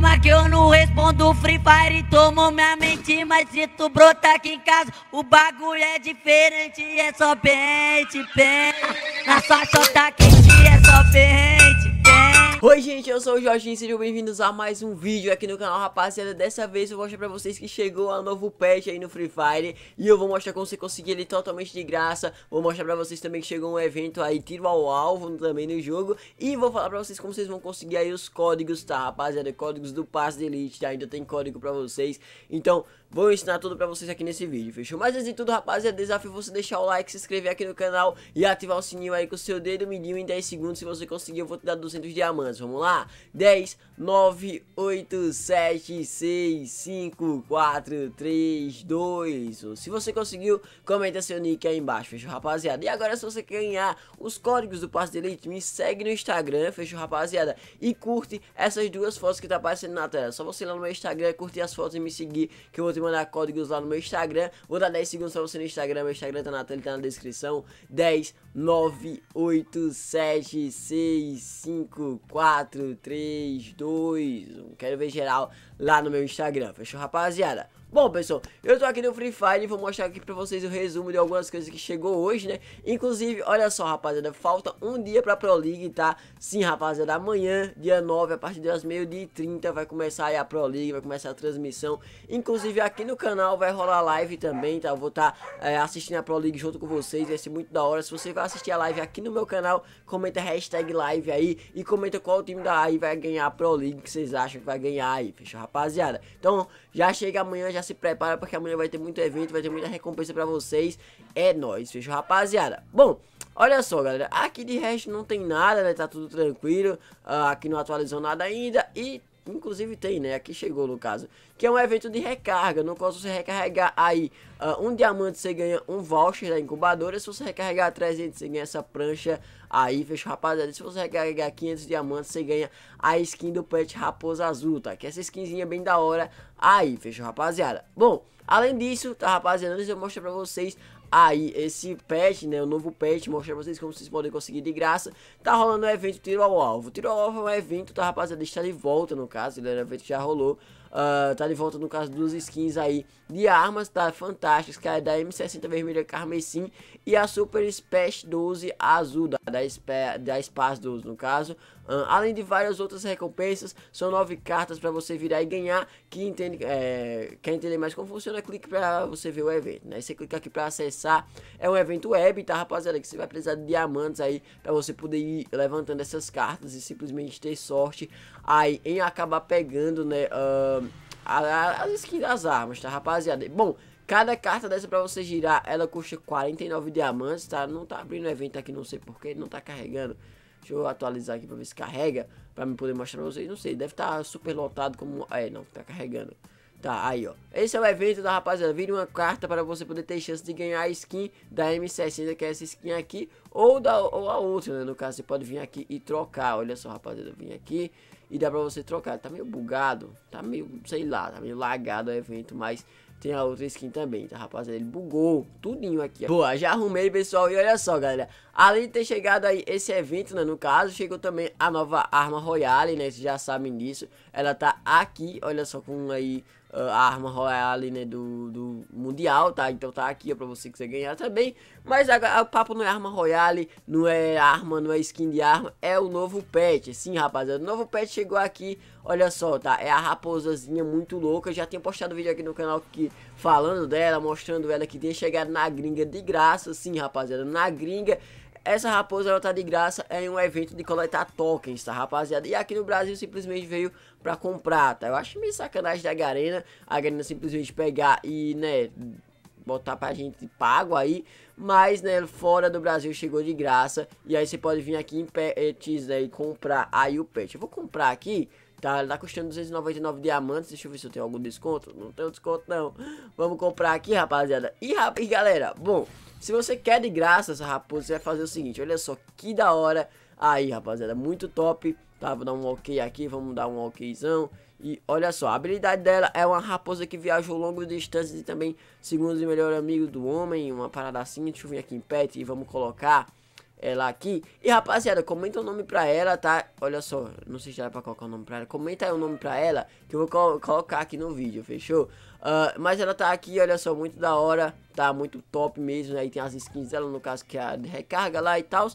Calma que eu não respondo Free Fire tomou minha mente Mas se tu brotar aqui em casa O bagulho é diferente É só pente, pente Na sua chota quente gente, eu sou o Jorginho, sejam bem-vindos a mais um vídeo aqui no canal, rapaziada. Dessa vez eu vou mostrar pra vocês que chegou a novo patch aí no Free Fire E eu vou mostrar como você conseguir ele totalmente de graça Vou mostrar pra vocês também que chegou um evento aí, tiro ao alvo também no jogo E vou falar pra vocês como vocês vão conseguir aí os códigos, tá, rapaziada? Códigos do Pass de Elite, tá? Ainda tem código pra vocês Então, vou ensinar tudo pra vocês aqui nesse vídeo, fechou? Mas antes de tudo, rapaziada, desafio você deixar o like, se inscrever aqui no canal E ativar o sininho aí com o seu dedo, medinho em 10 segundos Se você conseguir, eu vou te dar 200 diamantes, vamos lá? lá. 10, 9, 8, 7, 6, 5, 4, 3, 2. Se você conseguiu, comenta seu nick aí embaixo, fechou, rapaziada? E agora, se você quer ganhar os códigos do Passe de Elite, me segue no Instagram, fechou, rapaziada? E curte essas duas fotos que tá aparecendo na tela. Só você ir lá no meu Instagram, curtir as fotos e me seguir, que eu vou te mandar códigos lá no meu Instagram. Vou dar 10 segundos pra você no Instagram, meu Instagram tá na tela, tá na descrição. 10, 9, 8, 7, 6, 5, 4, 4, 3, 2, 1. Quero ver geral lá no meu Instagram. Fechou, rapaziada? Bom, pessoal, eu tô aqui no Free Fire e vou mostrar aqui pra vocês o resumo de algumas coisas que chegou hoje, né? Inclusive, olha só, rapaziada, falta um dia pra Pro League, tá? Sim, rapaziada, amanhã, dia 9, a partir das meio-dia e 30, vai começar aí a Pro League, vai começar a transmissão. Inclusive, aqui no canal vai rolar live também, tá? Eu vou estar tá, é, assistindo a Pro League junto com vocês, vai ser muito da hora. Se você vai assistir a live aqui no meu canal, comenta hashtag live aí e comenta qual time da AI vai ganhar a Pro League que vocês acham que vai ganhar aí, fechou, rapaziada? Então, já chega amanhã, já já se prepara porque amanhã vai ter muito evento, vai ter muita recompensa pra vocês. É nóis, fechou, rapaziada? Bom, olha só, galera. Aqui de resto não tem nada, né? Tá tudo tranquilo. Uh, aqui não atualizou nada ainda. E inclusive tem, né? Aqui chegou no caso. Que é um evento de recarga, no qual se você recarregar aí uh, um diamante, você ganha um voucher da incubadora. Se você recarregar 300, você ganha essa prancha aí, fecha rapaziada? Se você recarregar 500 diamantes, você ganha a skin do pet raposa azul, tá? Que essa skinzinha é bem da hora aí, fecha rapaziada? Bom... Além disso, tá rapaziada, antes eu mostro pra vocês aí esse patch, né, o novo patch, mostrar pra vocês como vocês podem conseguir de graça. Tá rolando o um evento Tiro ao Alvo. Tiro ao Alvo é um evento, tá rapaziada, está de volta no caso, ele era um evento que já rolou. Uh, tá de volta no caso dos skins aí de armas, tá? Fantásticas, que é da M60 vermelha carmesim e a Super Space 12 azul, da, da, da Space 12 no caso. Uh, além de várias outras recompensas, são nove cartas para você virar e ganhar. Que entende, é, quer entender mais como funciona? Clique para você ver o evento, né? Você clica aqui para acessar, é um evento web, tá, rapaziada? Que você vai precisar de diamantes aí para você poder ir levantando essas cartas e simplesmente ter sorte aí em acabar pegando, né? Ah, as skins das armas, tá, rapaziada? Bom, cada carta dessa pra você girar, ela custa 49 diamantes, tá? Não tá abrindo evento aqui, não sei porquê, não tá carregando. Deixa eu atualizar aqui pra ver se carrega, pra me poder mostrar pra vocês. Não sei, deve estar tá super lotado como... É, não, tá carregando. Tá, aí ó. Esse é o evento da rapaziada. Vire uma carta para você poder ter chance de ganhar a skin da M60, que é essa skin aqui, ou, da, ou a outra, né? No caso, você pode vir aqui e trocar. Olha só, rapaziada, vim aqui e dá pra você trocar. Tá meio bugado, tá meio, sei lá, tá meio lagado o evento, mas tem a outra skin também, tá, rapaziada? Ele bugou tudinho aqui. Ó. Boa, já arrumei, pessoal. E olha só, galera. Além de ter chegado aí esse evento, né, no caso, chegou também a nova arma Royale, né? Vocês já sabem disso. Ela tá aqui, olha só, com aí ah, a arma royale, né, do, do Mundial, tá? Então tá aqui, ó, é pra você que você ganhar também. Mas a, o papo não é arma royale, não é arma, não é skin de arma, é o novo pet. Sim, rapaziada, o novo pet chegou aqui, olha só, tá? É a raposazinha muito louca, já tinha postado vídeo aqui no canal que, falando dela, mostrando ela que tinha chegado na gringa de graça. Sim, rapaziada, na gringa essa raposa ela tá de graça em um evento de coletar tokens, tá rapaziada? E aqui no Brasil simplesmente veio pra comprar, tá? Eu acho meio sacanagem da Garena, a Garena simplesmente pegar e, né, botar pra gente pago aí, mas né, fora do Brasil chegou de graça, e aí você pode vir aqui em pets né, e comprar aí o pet. Eu vou comprar aqui, tá, tá custando 299 diamantes, deixa eu ver se eu tenho algum desconto, não tenho desconto não. Vamos comprar aqui, rapaziada. E, e galera, bom, se você quer de graça essa raposa, você vai fazer o seguinte, olha só que da hora. Aí, rapaziada, muito top, tá? Vou dar um ok aqui, vamos dar um okzão. E olha só, a habilidade dela é uma raposa que viaja longas distâncias e também, segundo o melhor amigo do homem, uma parada assim. Deixa eu vir aqui em pet e vamos colocar ela aqui. E rapaziada, comenta o um nome pra ela, tá? Olha só, não sei se dá pra colocar o um nome pra ela. Comenta aí o um nome pra ela que eu vou co colocar aqui no vídeo, fechou? Uh, mas ela tá aqui, olha só, muito da hora, tá? Muito top mesmo. Aí né? tem as skins dela, no caso que é a recarga lá e tal.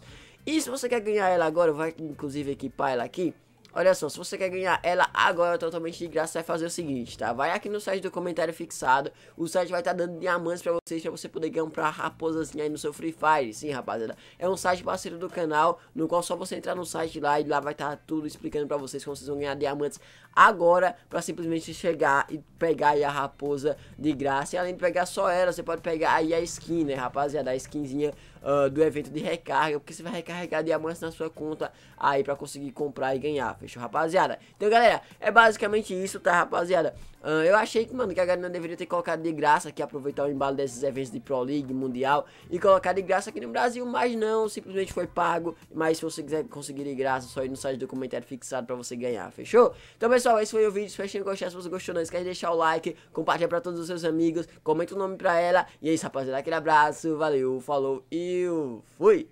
E se você quer ganhar ela agora, vai inclusive equipar ela aqui. Olha só, se você quer ganhar ela agora totalmente de graça, vai fazer o seguinte, tá? Vai aqui no site do comentário fixado, o site vai estar tá dando diamantes pra vocês, pra você poder comprar raposazinha aí no seu Free Fire. Sim, rapaziada, é um site parceiro do canal, no qual só você entrar no site lá e lá vai estar tá tudo explicando pra vocês como vocês vão ganhar diamantes agora, pra simplesmente chegar e pegar aí a raposa de graça. E além de pegar só ela, você pode pegar aí a skin, né, rapaziada, a skinzinha uh, do evento de recarga, porque você vai recarregar diamantes na sua conta aí pra conseguir comprar e ganhar, fechou, rapaziada? Então, galera, é basicamente isso, tá, rapaziada? Uh, eu achei que, mano, que a galera deveria ter colocado de graça aqui, aproveitar o embalo desses eventos de Pro League, Mundial, e colocar de graça aqui no Brasil, mas não, simplesmente foi pago, mas se você quiser conseguir de graça, só ir no site do comentário fixado pra você ganhar, fechou? Então, pessoal, esse foi o vídeo, espero que se você gostou, não esquece de deixar o like, compartilha pra todos os seus amigos, comenta o nome pra ela, e é isso, rapaziada, aquele abraço, valeu, falou e eu fui!